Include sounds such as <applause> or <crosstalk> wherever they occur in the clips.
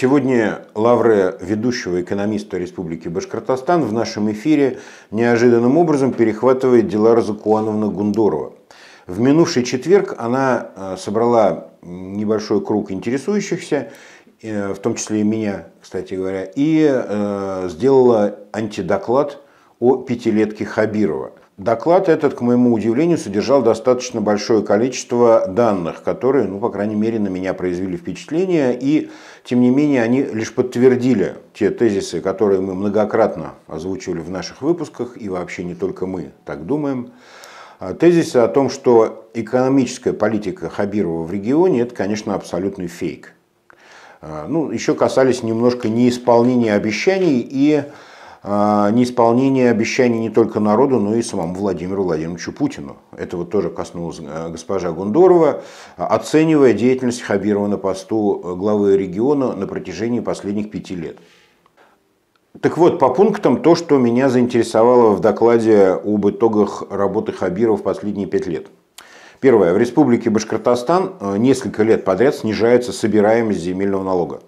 Сегодня лавры ведущего экономиста Республики Башкортостан в нашем эфире неожиданным образом перехватывает Дилара Закуановна Гундорова. В минувший четверг она э, собрала небольшой круг интересующихся, э, в том числе и меня, кстати говоря, и э, сделала антидоклад о пятилетке Хабирова – Доклад этот, к моему удивлению, содержал достаточно большое количество данных, которые, ну, по крайней мере, на меня произвели впечатление, и, тем не менее, они лишь подтвердили те тезисы, которые мы многократно озвучивали в наших выпусках, и вообще не только мы так думаем. А, тезисы о том, что экономическая политика Хабирова в регионе – это, конечно, абсолютный фейк. А, ну, еще касались немножко неисполнения обещаний и а, неисполнение обещаний не только народу, но и самому Владимиру Владимировичу Путину. Это вот тоже коснулось э, госпожа Гундорова, оценивая деятельность Хабирова на посту э, главы региона на протяжении последних пяти лет. Так вот, по пунктам то, что меня заинтересовало в докладе об итогах работы Хабирова в последние пять лет. Первое. В республике Башкортостан э, несколько лет подряд снижается собираемость земельного налога.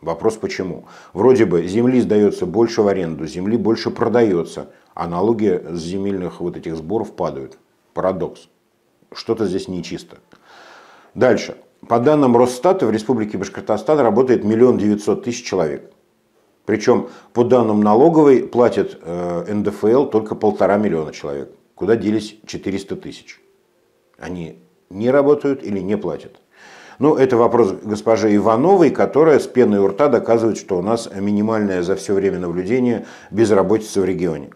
Вопрос почему? Вроде бы земли сдается больше в аренду, земли больше продается, а налоги с земельных вот этих сборов падают. Парадокс. Что-то здесь нечисто. Дальше. По данным Росстата в Республике Башкортостан работает миллион девятьсот тысяч человек. Причем по данным налоговой платит э, НДФЛ только полтора миллиона человек. Куда делись 400 тысяч? Они не работают или не платят. Ну, это вопрос госпожи Ивановой, которая с пеной у рта доказывает, что у нас минимальное за все время наблюдения безработица в регионе.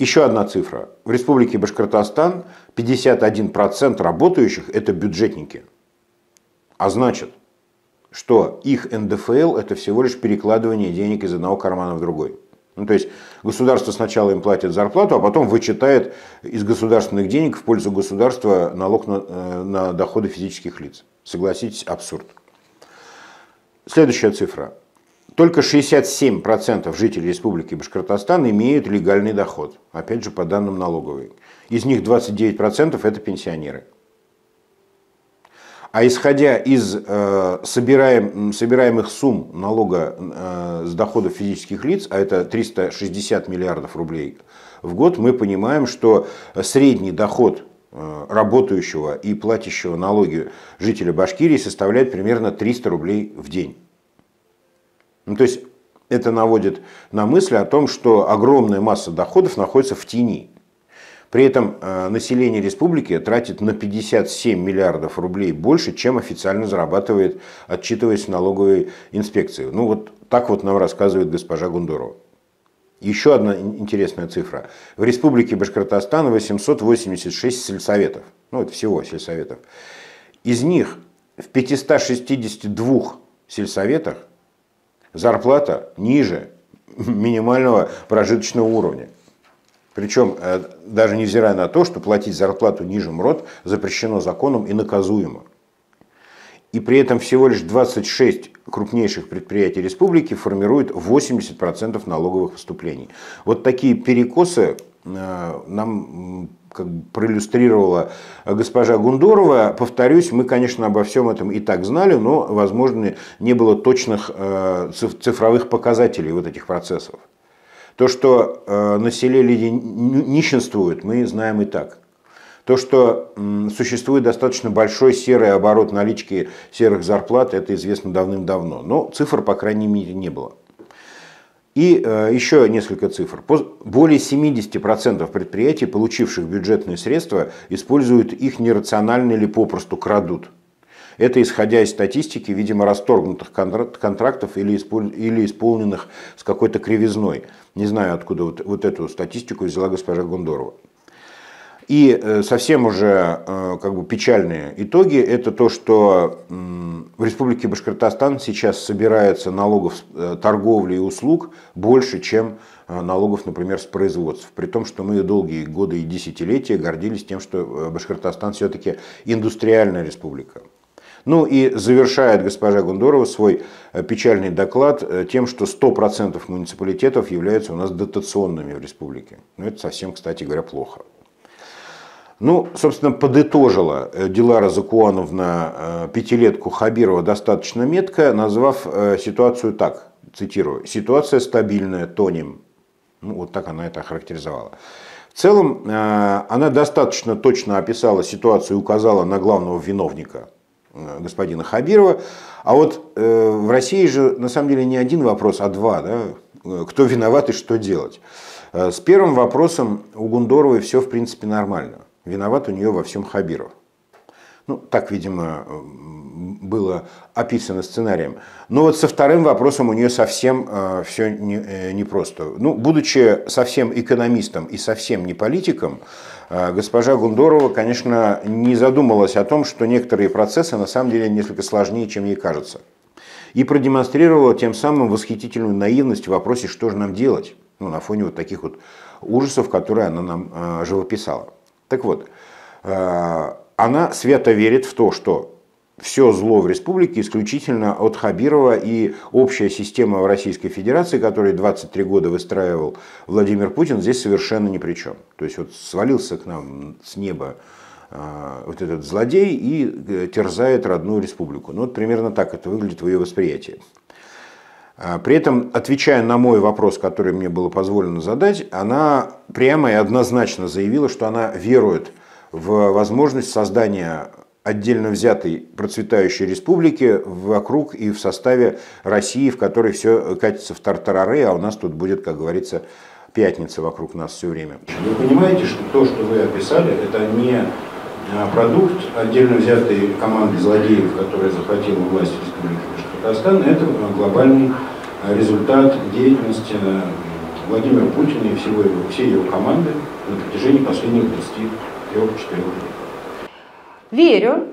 Еще одна цифра. В республике Башкортостан 51% работающих – это бюджетники. А значит, что их НДФЛ – это всего лишь перекладывание денег из одного кармана в другой. Ну, то есть государство сначала им платит зарплату, а потом вычитает из государственных денег в пользу государства налог на, э, на доходы физических лиц. Согласитесь, абсурд. Следующая цифра. Только 67% жителей Республики Башкортостан имеют легальный доход, опять же по данным налоговой. Из них 29% это пенсионеры. А исходя из э, собираем, собираемых сумм налога э, с доходов физических лиц, а это 360 миллиардов рублей в год, мы понимаем, что средний доход э, работающего и платящего налоги жителя Башкирии составляет примерно 300 рублей в день. Ну, то есть это наводит на мысль о том, что огромная масса доходов находится в тени. При этом э, население республики тратит на 57 миллиардов рублей больше, чем официально зарабатывает, отчитываясь налоговой инспекции. Ну вот так вот нам рассказывает госпожа Гундурова. Еще одна интересная цифра. В республике Башкортостан 886 сельсоветов. Ну, это всего сельсоветов. Из них в 562 сельсоветах зарплата ниже минимального прожиточного уровня. Причем, э, даже невзирая на то, что платить зарплату ниже МРОД запрещено законом и наказуемо. И при этом всего лишь 26 крупнейших предприятий республики формируют 80% налоговых поступлений. Вот такие перекосы э, нам как бы проиллюстрировала госпожа Гундорова. Повторюсь, мы, конечно, обо всем этом и так знали, но, возможно, не было точных э, цифровых показателей вот этих процессов. То, что э, на селе люди нищенствуют, мы знаем и так. То, что существует достаточно большой серый оборот налички серых зарплат, это известно давным-давно. Но цифр, по крайней мере, не было. И э, еще несколько цифр. Более 70% предприятий, получивших бюджетные средства, используют их нерационально или попросту крадут. Это исходя из статистики, видимо, расторгнутых контрактов или, исполненных с какой-то кривизной. Не знаю, откуда вот, вот эту статистику взяла госпожа Гундорова. И э, совсем уже э, как бы печальные итоги – это то, что в Республике Башкортостан сейчас собирается налогов э, торговли и услуг больше, чем налогов, например, с производств. При том, что мы долгие годы и десятилетия гордились тем, что Башкортостан все-таки индустриальная республика. Ну и завершает госпожа Гундорова свой э, печальный доклад э, тем, что 100% муниципалитетов являются у нас дотационными в республике. Ну это совсем, кстати говоря, плохо. Ну, собственно, подытожила э, Дилара Закуановна пятилетку Хабирова достаточно метко, назвав ситуацию так, цитирую, «ситуация стабильная, тонем». Ну, вот так она это охарактеризовала. В целом, она достаточно точно описала ситуацию и указала на главного виновника Э, господина Хабирова. А вот э, в России же на самом деле не один вопрос, а два. Да? Э, кто виноват и что делать? С первым вопросом у Гундоровой все в принципе нормально. Виноват у нее во всем Хабиров. Ну, так, видимо, было описано сценарием. Но вот со вторым вопросом у нее совсем э, все э, непросто. Не, не просто. ну, будучи совсем экономистом и совсем не политиком, э, госпожа Гундорова, конечно, не задумалась о том, что некоторые процессы на самом деле несколько сложнее, чем ей кажется. И продемонстрировала тем самым восхитительную наивность в вопросе, что же нам делать, ну, на фоне вот таких вот ужасов, которые она нам э, живописала. Так вот, э, она свято верит в то, что все зло в республике исключительно от Хабирова и общая система в Российской Федерации, которую 23 года выстраивал Владимир Путин, здесь совершенно ни при чем. То есть вот свалился к нам с неба а, вот этот злодей и э, терзает родную республику. Ну вот примерно так это выглядит в ее восприятии. А, при этом, отвечая на мой вопрос, который мне было позволено задать, она прямо и однозначно заявила, что она верует в возможность создания отдельно взятой процветающей республики вокруг и в составе России, в которой все катится в тартарары, а у нас тут будет, как говорится, пятница вокруг нас все время. Вы понимаете, что то, что вы описали, это не а, продукт отдельно взятой команды злодеев, которая захватила власть в республике Башкортостан, это а, глобальный а, результат деятельности Владимира Путина и всего его, всей его команды на протяжении последних 20 лет трех-четырех Верю,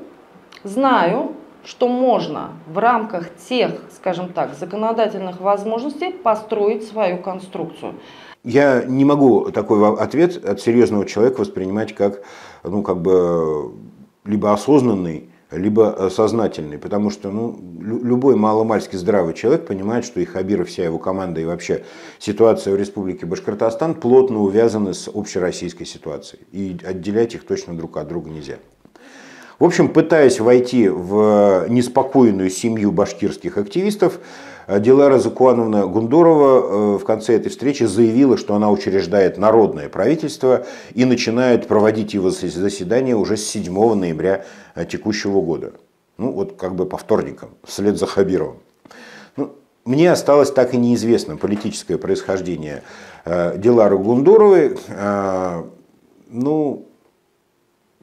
знаю, что можно в рамках тех, скажем так, законодательных возможностей построить свою конструкцию. Я не могу такой ответ от серьезного человека воспринимать как, ну, как бы либо осознанный, либо э, сознательный, потому что ну, любой маломальски здравый человек понимает, что и Хабир, и вся его команда, и вообще ситуация в Республике Башкортостан плотно увязаны с общероссийской ситуацией, и отделять их точно друг от друга нельзя. В общем, пытаясь войти в э, неспокойную семью башкирских активистов, Э, Дилара Закуановна Гундурова э, в конце этой встречи заявила, что она учреждает народное правительство и начинает проводить его заседание уже с 7 ноября э, текущего года. Ну вот как бы по вторникам, вслед за Хабировым. Ну, мне осталось так и неизвестно политическое происхождение Дилары Гундуровой. Ну,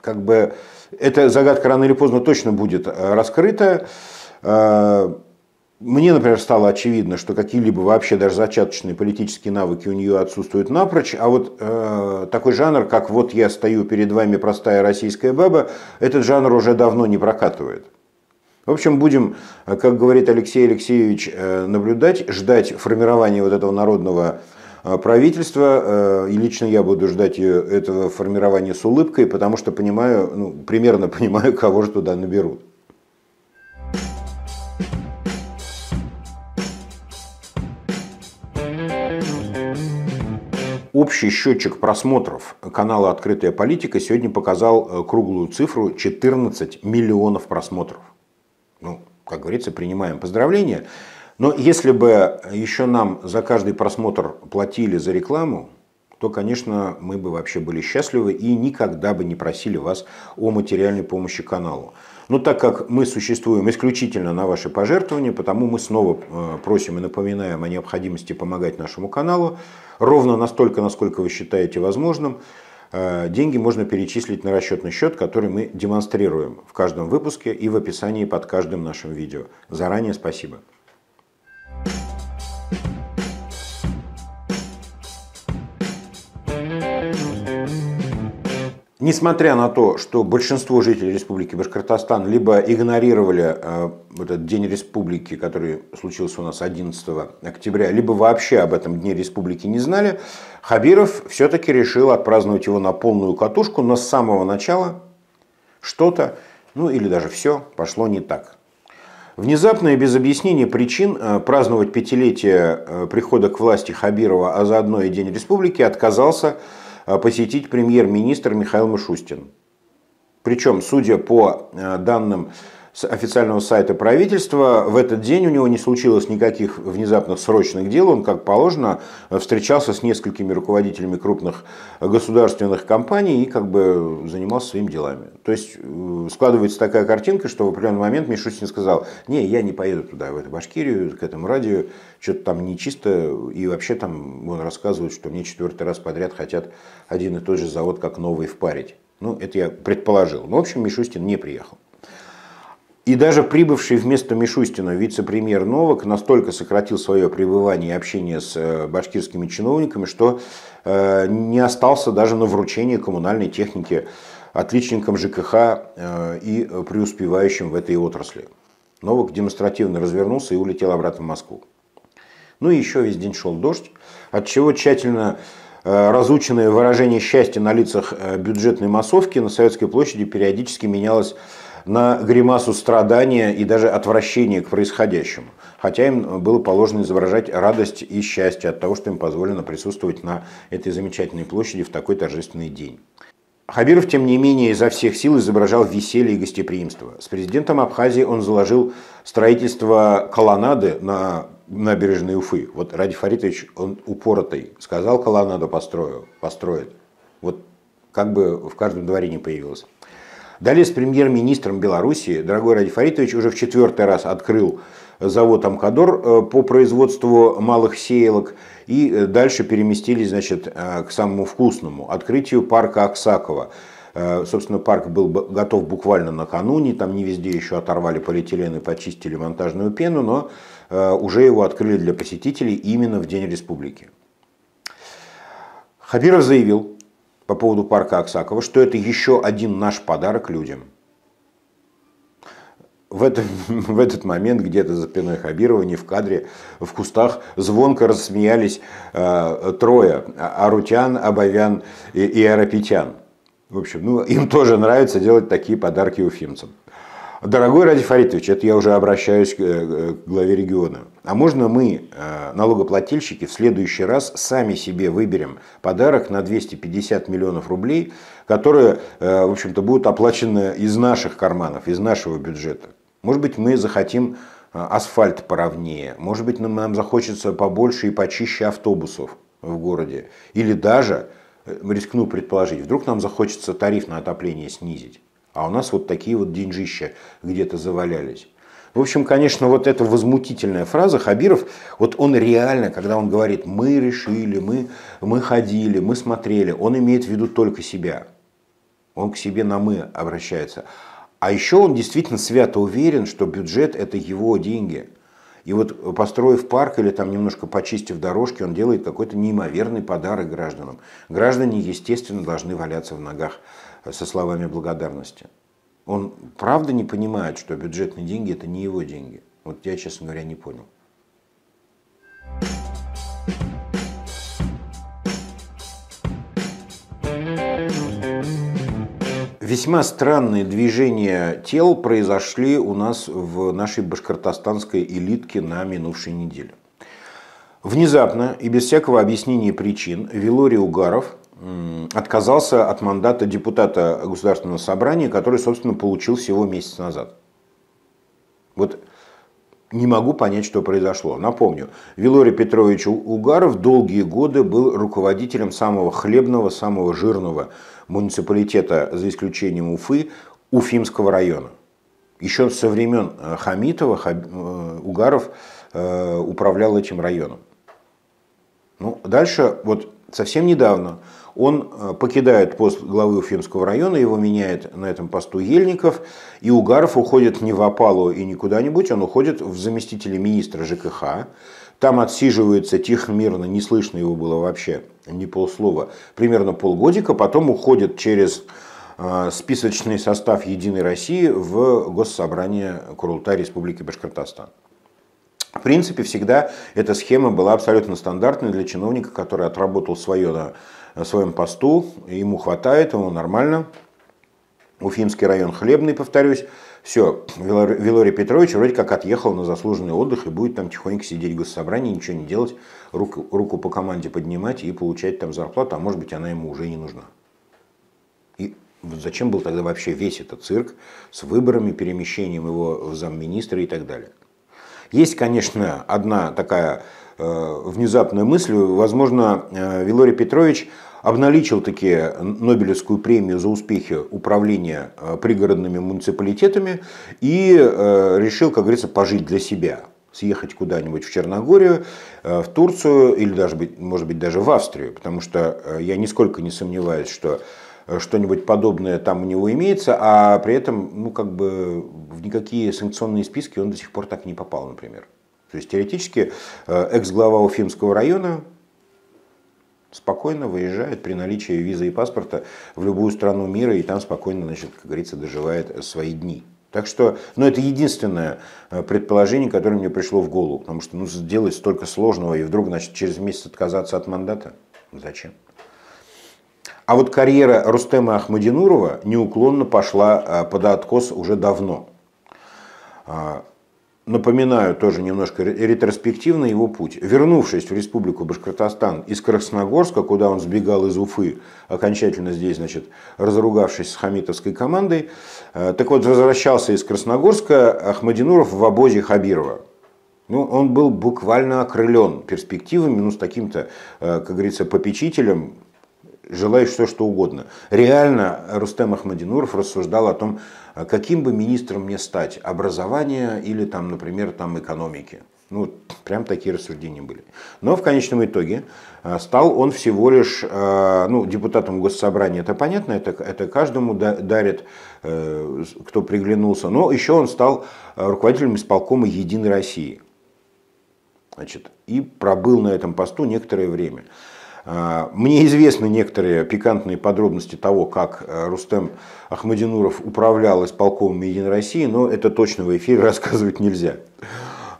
как бы эта загадка рано или поздно точно будет раскрыта. Мне, например, стало очевидно, что какие-либо вообще даже зачаточные политические навыки у нее отсутствуют напрочь, а вот э, такой жанр, как «вот я стою перед вами простая российская баба», этот жанр уже давно не прокатывает. В общем, будем, э, как говорит Алексей Алексеевич, э, наблюдать, ждать формирования вот этого народного э, правительства. И лично я буду ждать этого формирования с улыбкой, потому что понимаю, ну, примерно <laughs> понимаю, кого же туда наберут. Общий счетчик просмотров канала «Открытая политика» сегодня показал э, круглую цифру 14 миллионов просмотров. Ну, как говорится, принимаем поздравления. Но если бы еще нам за каждый просмотр платили за рекламу, то, конечно, мы бы вообще были счастливы и никогда бы не просили вас о материальной помощи каналу. Но так как мы существуем исключительно на ваши пожертвования, потому мы снова э, просим и напоминаем о необходимости помогать нашему каналу ровно настолько, насколько вы считаете возможным. Э, деньги можно перечислить на расчетный счет, который мы демонстрируем в каждом выпуске и в описании под каждым нашим видео. Заранее спасибо. Несмотря на то, что большинство жителей Республики Башкортостан либо игнорировали э, этот День Республики, который случился у нас 11 октября, либо вообще об этом Дне Республики не знали, Хабиров все-таки решил отпраздновать его на полную катушку, но с самого начала что-то, ну или даже все, пошло не так. Внезапно и без объяснения причин э, праздновать пятилетие э, прихода к власти Хабирова, а заодно и День Республики отказался Э, посетить премьер-министр Михаил Мишустин. Причем, судя по э, данным с официального сайта правительства. В этот день у него не случилось никаких внезапных срочных дел. Он, как положено, встречался с несколькими руководителями крупных государственных компаний и как бы занимался своими делами. То есть э, складывается такая картинка, что в определенный момент Мишустин сказал, не, я не поеду туда, в эту Башкирию, к этому радио, что-то там нечисто. И вообще там он рассказывает, что мне четвертый раз подряд хотят один и тот же завод как новый впарить. Ну, это я предположил. Но, ну, в общем, Мишустин не приехал. И даже прибывший вместо Мишустина вице-премьер Новак настолько сократил свое пребывание и общение с э, башкирскими чиновниками, что э, не остался даже на вручении коммунальной техники отличникам ЖКХ э, и преуспевающим в этой отрасли. Новак демонстративно развернулся и улетел обратно в Москву. Ну и еще весь день шел дождь, от чего тщательно разученное выражение счастья на лицах бюджетной массовки на Советской площади периодически менялось на гримасу страдания и даже отвращения к происходящему. Хотя им было положено изображать радость и счастье от того, что им позволено присутствовать на этой замечательной площади в такой торжественный день. Хабиров, тем не менее, изо всех сил изображал веселье и гостеприимство. С президентом Абхазии он заложил строительство колоннады на набережной Уфы. Вот Ради Фаритович, он упоротый, сказал колоннаду построю, построит. Вот как бы в каждом дворе не появилось. Далее с премьер-министром Беларуси дорогой Ради Фаритович уже в четвертый раз открыл завод «Амкадор» э, по производству малых сеялок. И э, дальше переместились значит, э, к самому вкусному – открытию парка Аксакова. Собственно, парк был готов буквально накануне, там не везде еще оторвали полиэтилен и почистили монтажную пену, но уже его открыли для посетителей именно в День республики. Хабиров заявил, по поводу парка Аксакова, что это еще один наш подарок людям. В, это, <laughs> в этот момент где-то за спиной Хабирова, не в кадре, в кустах, звонко рассмеялись э, трое а, – Арутян, Абовян и, и Арапетян. В общем, ну, им тоже нравится делать такие подарки уфимцам. Дорогой Ради Фаритович, это я уже обращаюсь к э, главе региона. А можно мы, э, налогоплательщики, в следующий раз сами себе выберем подарок на 250 миллионов рублей, которые, э, в общем-то, будут оплачены из наших карманов, из нашего бюджета? Может быть, мы захотим асфальт поровнее, может быть, нам, нам захочется побольше и почище автобусов в городе. Или даже, рискну предположить, вдруг нам захочется тариф на отопление снизить. А у нас вот такие вот деньжища где-то завалялись. В общем, конечно, вот эта возмутительная фраза Хабиров, вот он реально, когда он говорит «мы решили», «мы, мы ходили», «мы смотрели», он имеет в виду только себя. Он к себе на «мы» обращается. А еще он действительно свято уверен, что бюджет – это его деньги. И вот построив парк или там немножко почистив дорожки, он делает какой-то неимоверный подарок гражданам. Граждане, естественно, должны валяться в ногах со словами благодарности. Он правда не понимает, что бюджетные деньги – это не его деньги. Вот я, честно говоря, не понял. Весьма странные движения тел произошли у нас в нашей башкортостанской элитке на минувшей неделе. Внезапно и без всякого объяснения причин Вилорий Угаров – отказался от мандата депутата Государственного собрания, который, собственно, получил всего месяц назад. Вот не могу понять, что произошло. Напомню, Вилорий Петрович Угаров долгие годы был руководителем самого хлебного, самого жирного муниципалитета, за исключением Уфы, Уфимского района. Еще со времен э, Хамитова э, Угаров э, управлял этим районом. Ну, дальше, вот совсем недавно он э, покидает пост главы Уфимского района, его меняет на этом посту Ельников, и Угаров уходит не в опалу и не куда-нибудь, он уходит в заместителя министра ЖКХ, там отсиживается тихо, мирно, не слышно его было вообще, ни полслова, примерно полгодика, потом уходит через э, списочный состав «Единой России» в Госсобрание Курулта Республики Башкортостан. В принципе, всегда эта схема была абсолютно стандартной для чиновника, который отработал свое на на своем посту, ему хватает, ему нормально. Уфимский район Хлебный, повторюсь. Все, Вилорий Петрович вроде как отъехал на заслуженный отдых и будет там тихонько сидеть в госсобрании, ничего не делать, руку, руку по команде поднимать и получать там зарплату, а может быть она ему уже не нужна. И зачем был тогда вообще весь этот цирк с выборами, перемещением его в замминистра и так далее. Есть, конечно, одна такая Э, внезапную мыслью, возможно, э, Вилорий Петрович обналичил такие Нобелевскую премию за успехи управления э, пригородными муниципалитетами и решил, как говорится, пожить для себя съехать куда-нибудь в Черногорию, в Турцию или даже, может быть, даже в Австрию, потому что я нисколько не сомневаюсь, что что-нибудь подобное там у него имеется, а при этом, ну, как бы в никакие санкционные списки он до сих пор так и не попал, например. То есть теоретически э, экс-глава Уфимского района спокойно выезжает при наличии визы и паспорта в любую страну мира и там спокойно, значит, как говорится, доживает свои дни. Так что, ну, это единственное э, предположение, которое мне пришло в голову, потому что, ну, сделать столько сложного и вдруг, значит, через месяц отказаться от мандата, зачем? А вот карьера Рустема Ахмадинурова неуклонно пошла э, под откос уже давно. А, напоминаю тоже немножко ретроспективно его путь. Вернувшись в республику Башкортостан из Красногорска, куда он сбегал из Уфы, окончательно здесь, значит, разругавшись с хамитовской командой, э, так вот, возвращался из Красногорска Ахмадинуров в обозе Хабирова. Ну, он был буквально окрылен перспективами, ну, с таким-то, э, как говорится, попечителем, желая все, что угодно. Реально Рустем Ахмадинуров рассуждал о том, а каким бы министром мне стать, образования или, там, например, там, экономики. Ну, прям такие рассуждения были. Но в конечном итоге а, стал он всего лишь а, ну, депутатом госсобрания. Это понятно, это, это каждому дарит, э, кто приглянулся. Но еще он стал руководителем исполкома «Единой России». Значит, и пробыл на этом посту некоторое время. А, мне известны некоторые пикантные подробности того, как э, Рустем Ахмадинуров управлял исполкомом Единой России, но это точно в эфире <laughs> рассказывать нельзя.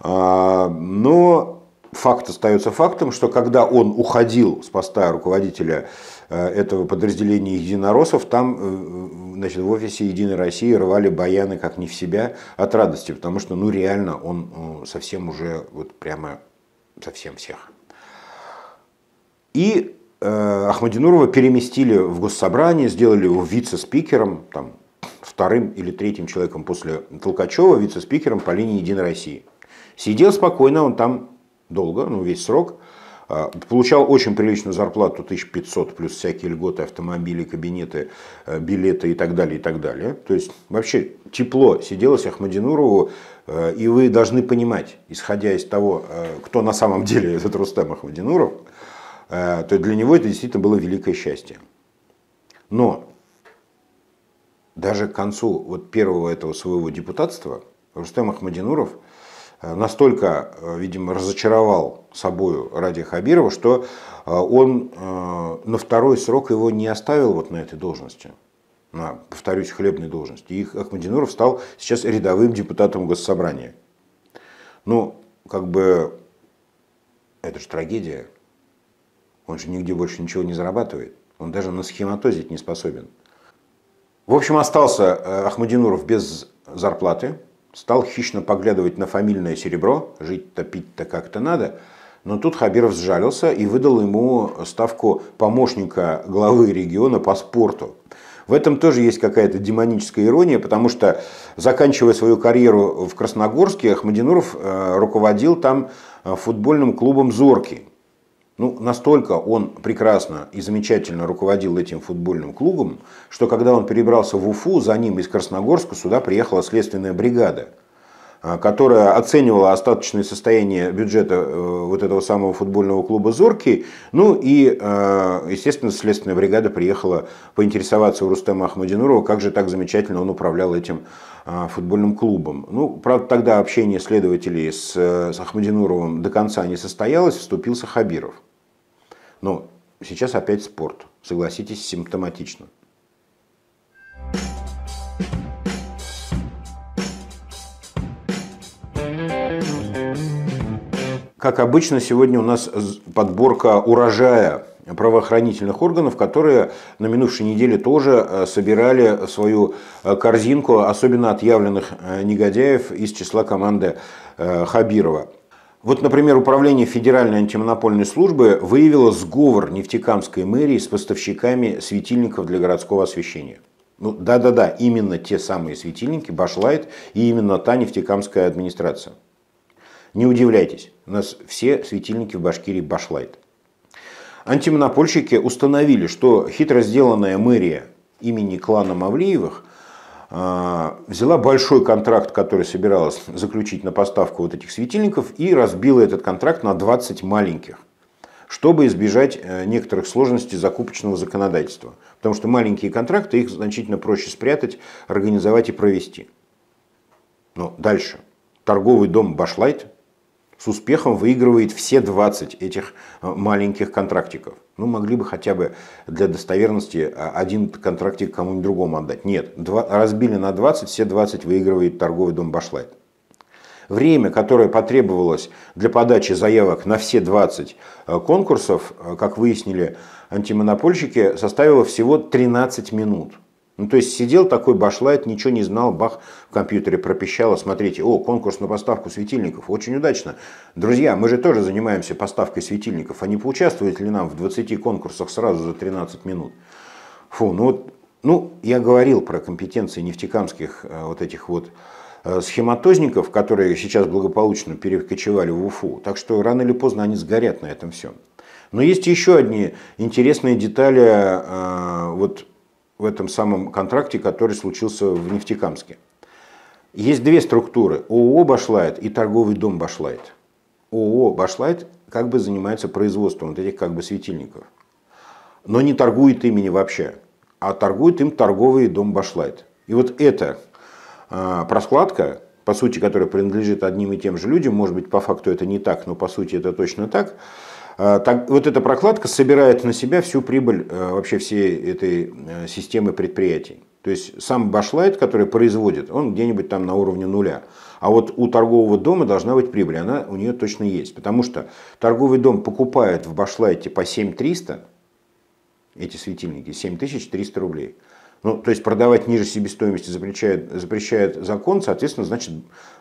А, но факт остается фактом, что когда он уходил с поста руководителя э, этого подразделения единороссов, там э, значит, в офисе «Единой России» рвали баяны как не в себя от радости, потому что ну реально он совсем уже вот прямо совсем всех и э, Ахмадинурова переместили в госсобрание, сделали его вице-спикером, там, вторым или третьим человеком после Толкачева, вице-спикером по линии «Единой России». Сидел спокойно, он там долго, ну весь срок, э, Получал очень приличную зарплату 1500 плюс всякие льготы, автомобили, кабинеты, э, билеты и так далее, и так далее. То есть вообще тепло сиделось Ахмадинурову, э, и вы должны понимать, исходя из того, кто на самом деле <laughs> этот Рустам Ахмадинуров, Э, то для него это действительно было великое счастье. Но даже к концу вот первого этого своего депутатства Рустем Ахмадинуров э, настолько, э, видимо, разочаровал собою ради Хабирова, что он на второй срок его не оставил вот на этой должности, на, повторюсь, хлебной должности. И Ахмадинуров стал сейчас рядовым депутатом Госсобрания. Ну, как бы, это же трагедия. Он же нигде больше ничего не зарабатывает. Он даже на схематозить не способен. В общем, остался э, Ахмадинуров без зарплаты. Стал хищно поглядывать на фамильное серебро. Жить-то, пить-то как-то надо. Но тут Хабиров сжалился и выдал ему ставку помощника главы региона по спорту. В этом тоже есть какая-то демоническая ирония, потому что, заканчивая свою карьеру в Красногорске, Ахмадинуров э, руководил там э, футбольным клубом «Зорки», ну, настолько он прекрасно и замечательно руководил этим футбольным клубом, что когда он перебрался в Уфу, за ним из Красногорска сюда приехала следственная бригада, а, которая оценивала остаточное состояние бюджета э, вот этого самого футбольного клуба «Зорки». Ну и, а, естественно, следственная бригада приехала поинтересоваться у Рустема Ахмадинурова, как же так замечательно он управлял этим а, футбольным клубом. Ну, правда, тогда общение следователей с, э, с Ахмадинуровым до конца не состоялось, вступился Хабиров. Но сейчас опять спорт. Согласитесь, симптоматично. Как обычно, сегодня у нас подборка урожая правоохранительных органов, которые на минувшей неделе тоже э, собирали свою э, корзинку, особенно отъявленных э, негодяев из числа команды Хабирова. Вот, например, Управление Федеральной антимонопольной службы выявило сговор нефтекамской мэрии с поставщиками светильников для городского освещения. Ну, да-да-да, именно те самые светильники, Башлайт и именно та нефтекамская администрация. Не удивляйтесь, у нас все светильники в Башкирии Башлайт. Антимонопольщики установили, что хитро сделанная мэрия имени клана Мавлиевых а, взяла большой контракт, который собиралась заключить на поставку вот этих светильников, и разбила этот контракт на 20 маленьких, чтобы избежать э, некоторых сложностей закупочного законодательства. Потому что маленькие контракты, их значительно проще спрятать, организовать и провести. Но дальше. Торговый дом Башлайт с успехом выигрывает все 20 этих э, маленьких контрактиков. Ну, могли бы хотя бы для достоверности э, один контрактик кому-нибудь другому отдать. Нет, два, разбили на 20, все 20 выигрывает торговый дом Башлайт. Время, которое потребовалось для подачи заявок на все 20 э, конкурсов, как выяснили антимонопольщики, составило всего 13 минут – ну, то есть сидел такой башлайт, ничего не знал, бах, в компьютере пропищало, а смотрите, о, конкурс на поставку светильников, очень удачно. Друзья, мы же тоже занимаемся поставкой светильников, а не поучаствовать ли нам в 20 конкурсах сразу за 13 минут? Фу, ну вот, ну, я говорил про компетенции нефтекамских э, вот этих вот э, схематозников, которые сейчас благополучно перекочевали в Уфу, так что рано или поздно они сгорят на этом всем. Но есть еще одни интересные детали э, вот в этом самом контракте, который случился в Нефтекамске. Есть две структуры. ООО «Башлайт» и торговый дом «Башлайт». ООО «Башлайт» как бы занимается производством вот этих как бы светильников. Но не торгует ими вообще, а торгует им торговый дом «Башлайт». И вот эта э, проскладка, по сути, которая принадлежит одним и тем же людям, может быть, по факту это не так, но по сути это точно так – а, так, вот эта прокладка собирает на себя всю прибыль э, вообще всей этой э, системы предприятий. То есть сам башлайт, который производит, он где-нибудь там на уровне нуля. А вот у торгового дома должна быть прибыль, она у нее точно есть. Потому что торговый дом покупает в башлайте по 7300, эти светильники, 7300 рублей. Ну, то есть продавать ниже себестоимости запрещает, запрещает закон, соответственно, значит,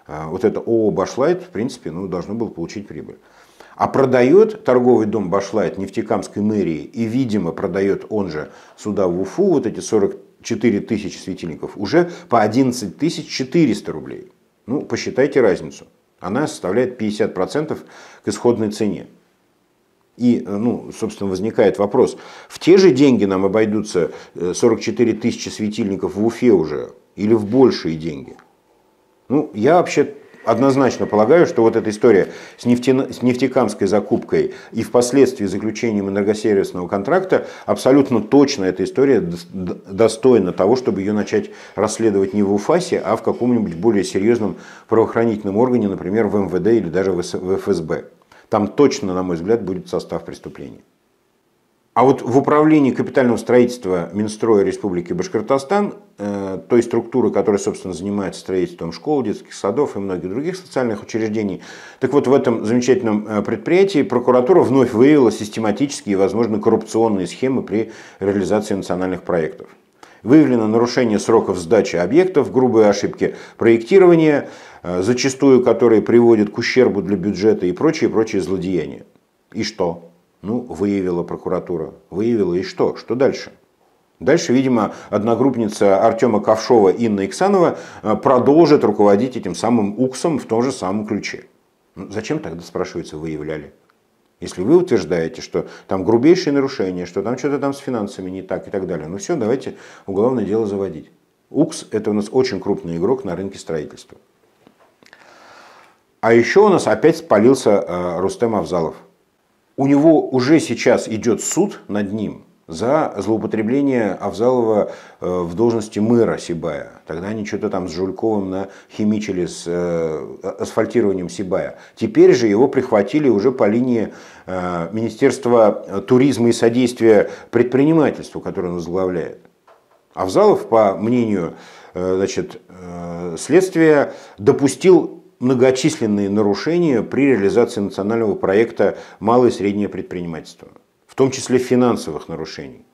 э, вот это ООО «Башлайт», в принципе, ну, должно было получить прибыль. А продает торговый дом Башлайт нефтекамской мэрии и, видимо, продает он же сюда в Уфу вот эти 44 тысячи светильников уже по 11 тысяч 400 рублей. Ну, посчитайте разницу. Она составляет 50% к исходной цене. И, э, ну, собственно, возникает вопрос, в те же деньги нам обойдутся 44 э, тысячи светильников в Уфе уже или в большие деньги? Ну, я вообще однозначно полагаю, что вот эта история с, нефтен... с нефтекамской закупкой и впоследствии заключением энергосервисного контракта, абсолютно точно эта история достойна того, чтобы ее начать расследовать не в УФАСе, а в каком-нибудь более серьезном правоохранительном органе, например, в МВД или даже в ФСБ. Там точно, на мой взгляд, будет состав преступления. А вот в управлении капитального строительства Минстроя Республики Башкортостан, э, той структуры, которая, собственно, занимается строительством школ, детских садов и многих других социальных учреждений, так вот в этом замечательном э, предприятии прокуратура вновь выявила систематические и, возможно, коррупционные схемы при реализации национальных проектов. Выявлено нарушение сроков сдачи объектов, грубые ошибки проектирования, э, зачастую которые приводят к ущербу для бюджета и прочие-прочие злодеяния. И что? Ну, выявила прокуратура. Выявила и что? Что дальше? Дальше, видимо, одногруппница Артема Ковшова Инна Иксанова э, продолжит руководить этим самым УКСом в том же самом ключе. Ну, зачем тогда, спрашивается, выявляли? Если вы утверждаете, что там грубейшие нарушения, что там что-то там с финансами не так и так далее, ну все, давайте уголовное дело заводить. УКС – это у нас очень крупный игрок на рынке строительства. А еще у нас опять спалился э, Рустем Авзалов – у него уже сейчас идет суд над ним за злоупотребление Авзалова э, в должности мэра Сибая. Тогда они что-то там с Жульковым нахимичили с э, асфальтированием Сибая. Теперь же его прихватили уже по линии э, Министерства туризма и содействия предпринимательству, которое он возглавляет. Авзалов, по мнению значит, следствия, допустил многочисленные нарушения при реализации национального проекта «Малое и среднее предпринимательство», в том числе финансовых нарушений.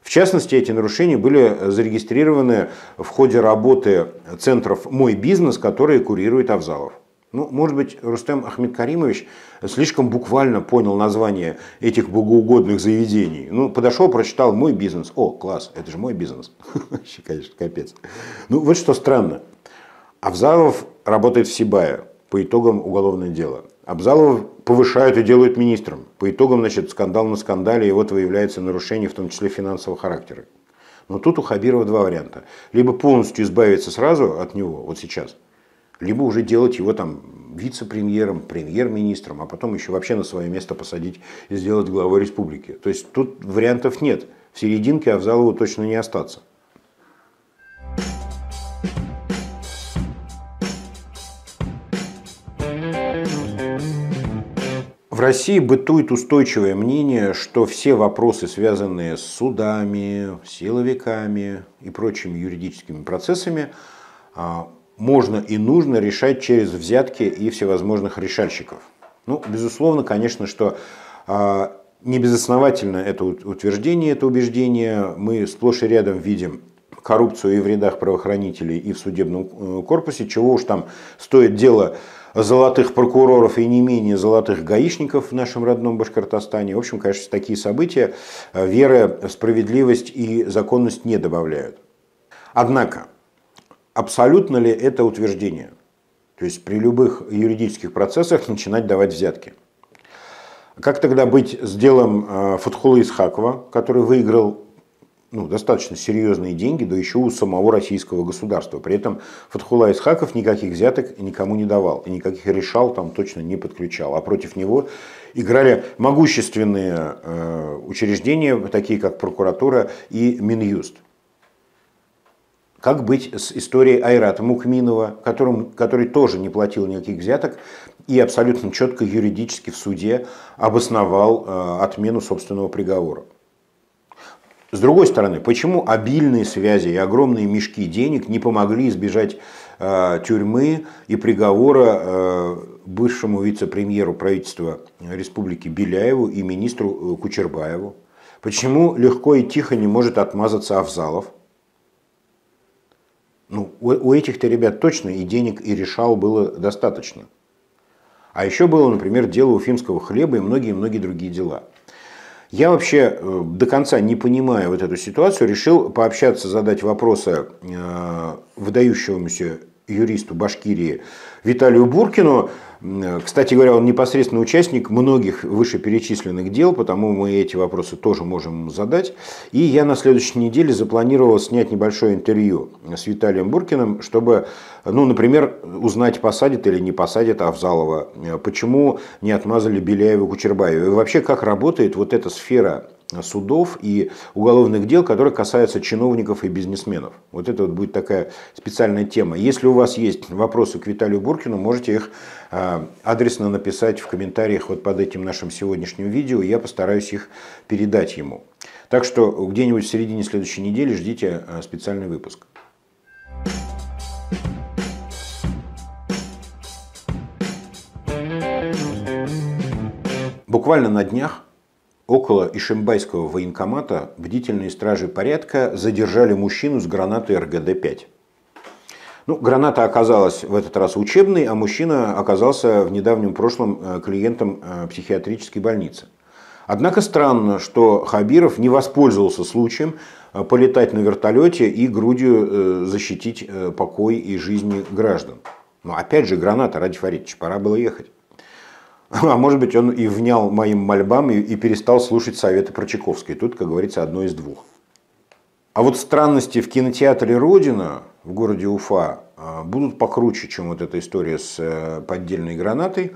В частности, эти нарушения были зарегистрированы в ходе работы центров «Мой бизнес», которые курирует Авзалов. Ну, может быть, Рустем Ахмедкаримович слишком буквально понял название этих богоугодных заведений. Ну, подошел, прочитал «Мой бизнес». О, класс, это же мой бизнес. <laughs> вообще Конечно, капец. Ну, вот что странно. Авзалов работает в Сибае по итогам уголовного дела. Абзалова повышают и делают министром. По итогам, значит, скандал на скандале, и вот выявляется нарушение, в том числе финансового характера. Но тут у Хабирова два варианта. Либо полностью избавиться сразу от него, вот сейчас, либо уже делать его там вице-премьером, премьер-министром, а потом еще вообще на свое место посадить и сделать главой республики. То есть тут вариантов нет. В серединке Авзалову точно не остаться. В России бытует устойчивое мнение, что все вопросы, связанные с судами, силовиками и прочими юридическими процессами, а, можно и нужно решать через взятки и всевозможных решальщиков. Ну, безусловно, конечно, что а, не безосновательно это утверждение, это убеждение. Мы сплошь и рядом видим коррупцию и в рядах правоохранителей, и в судебном э, корпусе, чего уж там стоит дело золотых прокуроров и не менее золотых гаишников в нашем родном Башкортостане. В общем, конечно, такие события э, вера, справедливость и законность не добавляют. Однако, абсолютно ли это утверждение? То есть при любых юридических процессах начинать давать взятки. Как тогда быть с делом э, Фатхула Исхакова, который выиграл ну, достаточно серьезные деньги, да еще у самого российского государства. При этом Фатхула Исхаков никаких взяток никому не давал, и никаких решал там точно не подключал. А против него играли могущественные э, учреждения, такие как прокуратура и Минюст. Как быть с историей Айрата Мукминова, которым, который тоже не платил никаких взяток и абсолютно четко юридически в суде обосновал э, отмену собственного приговора? С другой стороны, почему обильные связи и огромные мешки денег не помогли избежать э, тюрьмы и приговора э, бывшему вице-премьеру правительства Республики Беляеву и министру э, Кучербаеву? Почему легко и тихо не может отмазаться Авзалов? Ну, у, у этих-то ребят точно и денег, и решал было достаточно. А еще было, например, дело у финского хлеба и многие-многие другие дела – я вообще э, до конца не понимаю вот эту ситуацию, решил пообщаться, задать вопросы э, выдающемуся юристу Башкирии Виталию Буркину. Э, кстати говоря, он непосредственно участник многих вышеперечисленных дел, потому мы эти вопросы тоже можем задать. И я на следующей неделе запланировал снять небольшое интервью с Виталием Буркиным, чтобы, ну, например, узнать, посадят или не посадят Авзалова, э, почему не отмазали Беляева Кучербаева, и вообще, как работает вот эта сфера судов и уголовных дел, которые касаются чиновников и бизнесменов. Вот это вот будет такая специальная тема. Если у вас есть вопросы к Виталию Буркину, можете их а, адресно написать в комментариях вот под этим нашим сегодняшним видео, я постараюсь их передать ему. Так что где-нибудь в середине следующей недели ждите а, специальный выпуск. Буквально на днях Около Ишимбайского военкомата бдительные стражи порядка задержали мужчину с гранатой РГД-5. Ну, граната оказалась в этот раз учебной, а мужчина оказался в недавнем прошлом э, клиентом э, психиатрической больницы. Однако странно, что Хабиров не воспользовался случаем э, полетать на вертолете и грудью защитить покой и жизни граждан. Но опять же, граната, Ради Фаридович, пора было ехать. <laughs> А может быть, он и внял моим мольбам и, и перестал слушать советы про Чайковский. Тут, как говорится, одно из двух. А вот странности в кинотеатре «Родина» в городе Уфа а, будут покруче, чем вот эта история с э, поддельной гранатой.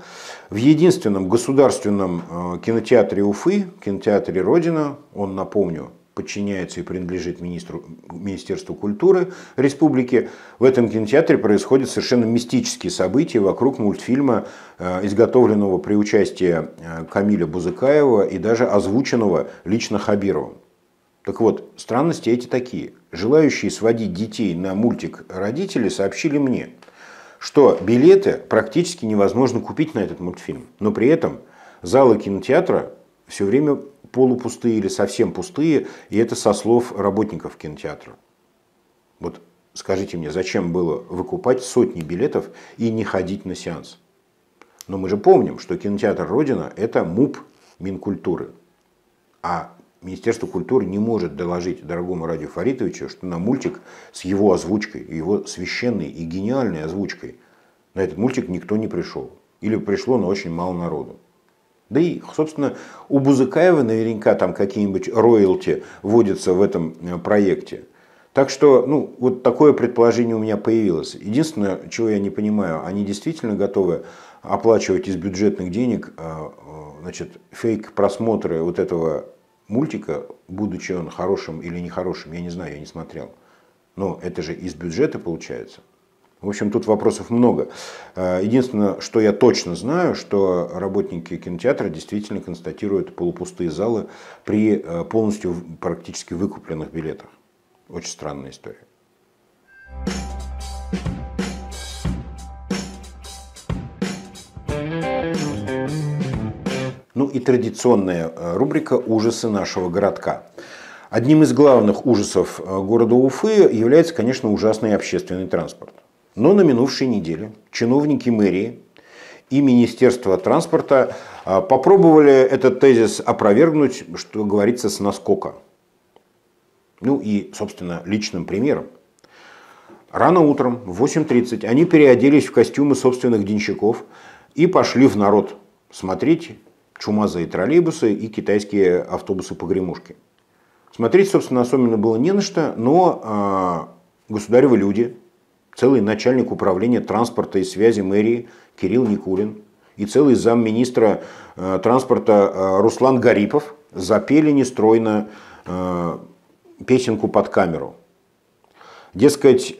В единственном государственном э, кинотеатре Уфы, кинотеатре «Родина», он, напомню, подчиняется и принадлежит министру, Министерству культуры республики. В этом кинотеатре происходят совершенно мистические события вокруг мультфильма, э, изготовленного при участии э, Камиля Бузыкаева и даже озвученного лично Хабировым. Так вот, странности эти такие. Желающие сводить детей на мультик родители сообщили мне, что билеты практически невозможно купить на этот мультфильм, но при этом залы кинотеатра все время полупустые или совсем пустые, и это со слов работников кинотеатра. Вот скажите мне, зачем было выкупать сотни билетов и не ходить на сеанс? Но мы же помним, что кинотеатр «Родина» – это МУП Минкультуры. А Министерство культуры не может доложить дорогому Радию Фаритовичу, что на мультик с его озвучкой, его священной и гениальной озвучкой, на этот мультик никто не пришел. Или пришло, но очень мало народу. Да и, собственно, у Бузыкаева наверняка там какие-нибудь роялти вводятся в этом э, проекте. Так что, ну, вот такое предположение у меня появилось. Единственное, чего я не понимаю, они действительно готовы оплачивать из бюджетных денег э, э, значит, фейк-просмотры вот этого мультика, будучи он хорошим или нехорошим, я не знаю, я не смотрел. Но это же из бюджета получается. В общем, тут вопросов много. Э, единственное, что я точно знаю, что работники кинотеатра действительно констатируют полупустые залы при э, полностью практически выкупленных билетах. Очень странная история. Ну и традиционная э, рубрика «Ужасы нашего городка». Одним из главных ужасов города Уфы является, конечно, ужасный общественный транспорт. Но на минувшей неделе чиновники мэрии и Министерства транспорта а, попробовали этот тезис опровергнуть, что говорится, с наскока. Ну и, собственно, личным примером. Рано утром в 8.30 они переоделись в костюмы собственных денщиков и пошли в народ смотреть чумазые троллейбусы и китайские автобусы-погремушки. Смотреть, собственно, особенно было не на что, но э, а, государевы люди, целый начальник управления транспорта и связи мэрии Кирилл Никулин и целый замминистра э, транспорта э, Руслан Гарипов запели нестройно э, песенку под камеру. Дескать,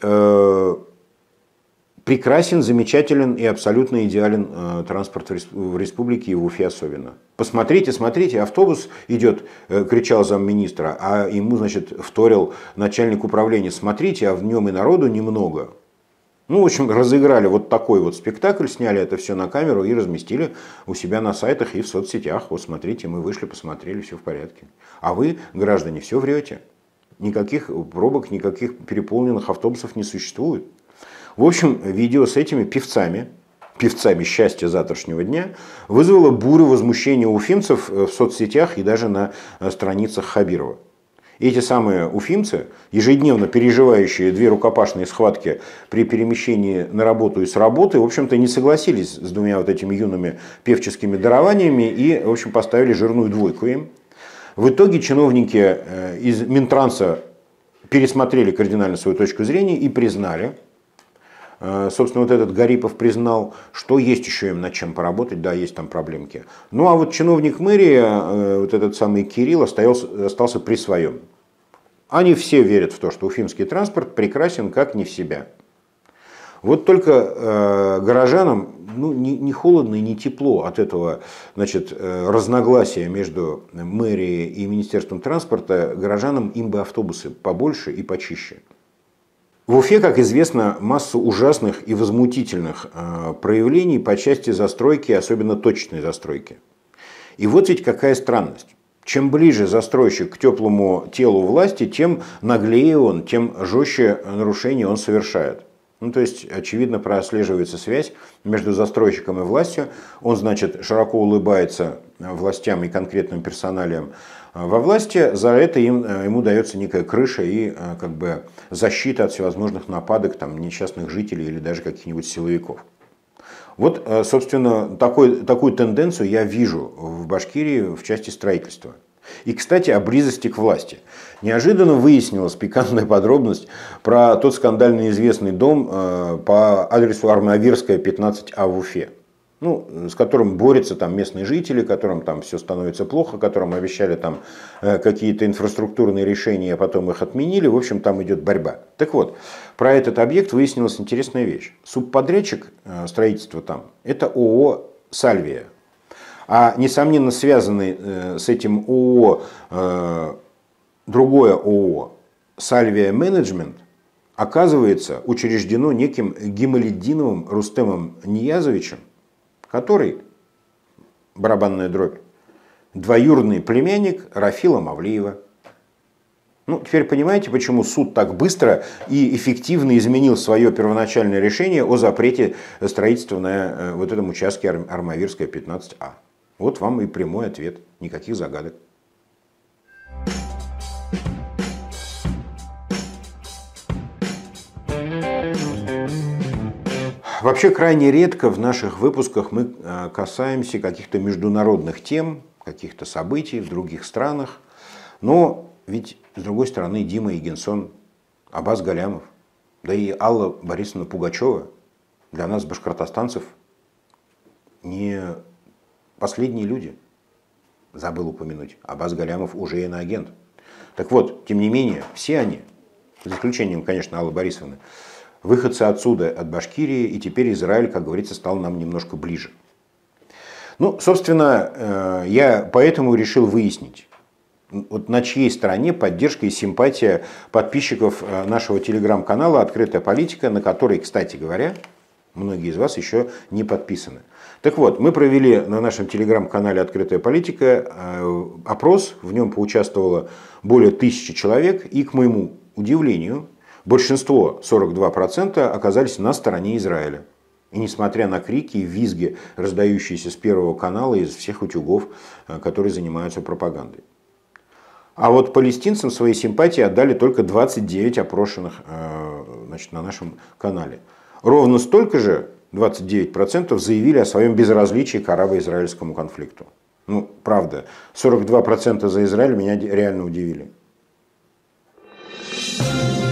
прекрасен, замечателен и абсолютно идеален транспорт в республике и в Уфе особенно. Посмотрите, смотрите, автобус идет, кричал замминистра, а ему, значит, вторил начальник управления. Смотрите, а в нем и народу немного. Ну, в общем, разыграли вот такой вот спектакль, сняли это все на камеру и разместили у себя на сайтах и в соцсетях. Вот смотрите, мы вышли, посмотрели, все в порядке. А вы, граждане, все врете. Никаких пробок, никаких переполненных автобусов не существует. В общем, видео с этими певцами, певцами счастья завтрашнего дня, вызвало бурю возмущения уфимцев э, в соцсетях и даже на э, страницах Хабирова эти самые уфимцы, ежедневно переживающие две рукопашные схватки при перемещении на работу и с работы, в общем-то, не согласились с двумя вот этими юными певческими дарованиями и, в общем, поставили жирную двойку им. В итоге чиновники э, из Минтранса пересмотрели кардинально свою точку зрения и признали, Э, собственно, вот этот Гарипов признал, что есть еще им над чем поработать, да, есть там проблемки. Ну а вот чиновник мэрии, э, вот этот самый Кирилл, остался, остался при своем. Они все верят в то, что уфимский транспорт прекрасен как не в себя. Вот только э, горожанам ну, не, не холодно и не тепло от этого значит, э, разногласия между мэрией и Министерством транспорта. Горожанам им бы автобусы побольше и почище. В Уфе, как известно, масса ужасных и возмутительных э, проявлений по части застройки, особенно точной застройки. И вот ведь какая странность. Чем ближе застройщик к теплому телу власти, тем наглее он, тем жестче нарушение он совершает. Ну, то есть, очевидно, прослеживается связь между застройщиком и властью. Он, значит, широко улыбается э, властям и конкретным персоналиям э, во власти. За это им, э, ему дается некая крыша и как бы защита от всевозможных нападок там, несчастных жителей или даже каких-нибудь силовиков. Вот, собственно, такой, такую тенденцию я вижу в Башкирии в части строительства – и, кстати, о близости к власти. Неожиданно выяснилась пикантная подробность про тот скандально известный дом э, по адресу Армавирская, 15А в Уфе. Ну, с которым борются там местные жители, которым там все становится плохо, которым обещали там э, какие-то инфраструктурные решения, а потом их отменили. В общем, там идет борьба. Так вот, про этот объект выяснилась интересная вещь. Субподрядчик э, строительства там – это ООО «Сальвия», а несомненно связанный э, с этим ООО, э, другое ООО, Сальвия Менеджмент, оказывается учреждено неким Гималединовым Рустемом Ниязовичем, который, барабанная дробь, двоюродный племянник Рафила Мавлиева. Ну, теперь понимаете, почему суд так быстро и эффективно изменил свое первоначальное решение о запрете строительства на э, вот этом участке Армавирская 15А. Вот вам и прямой ответ. Никаких загадок. Вообще крайне редко в наших выпусках мы э, касаемся каких-то международных тем, каких-то событий в других странах. Но ведь, с другой стороны, Дима Егенсон, Абаз Галямов, да и Алла Борисовна Пугачева для нас, башкортостанцев, не последние люди. Забыл упомянуть, Абаз Галямов уже иноагент. Так вот, тем не менее, все они, за исключением, конечно, Аллы Борисовны, выходцы отсюда, от Башкирии, и теперь Израиль, как говорится, стал нам немножко ближе. Ну, собственно, э, я поэтому решил выяснить, вот на чьей стороне поддержка и симпатия подписчиков э, нашего телеграм-канала «Открытая политика», на который, кстати говоря, многие из вас еще не подписаны – так вот, мы провели на нашем телеграм-канале «Открытая политика» э, опрос, в нем поучаствовало более тысячи человек, и, к моему удивлению, большинство, 42%, оказались на стороне Израиля. И несмотря на крики и визги, раздающиеся с Первого канала из всех утюгов, э, которые занимаются пропагандой. А вот палестинцам свои симпатии отдали только 29 опрошенных э, значит, на нашем канале. Ровно столько же 29% заявили о своем безразличии к арабо-израильскому конфликту. Ну, правда, 42% за Израиль меня реально удивили. thank you